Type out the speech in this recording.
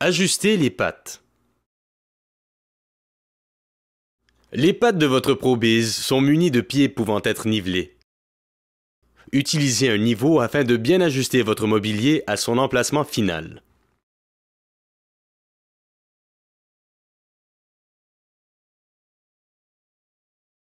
Ajustez les pattes. Les pattes de votre probise sont munies de pieds pouvant être nivelés. Utilisez un niveau afin de bien ajuster votre mobilier à son emplacement final.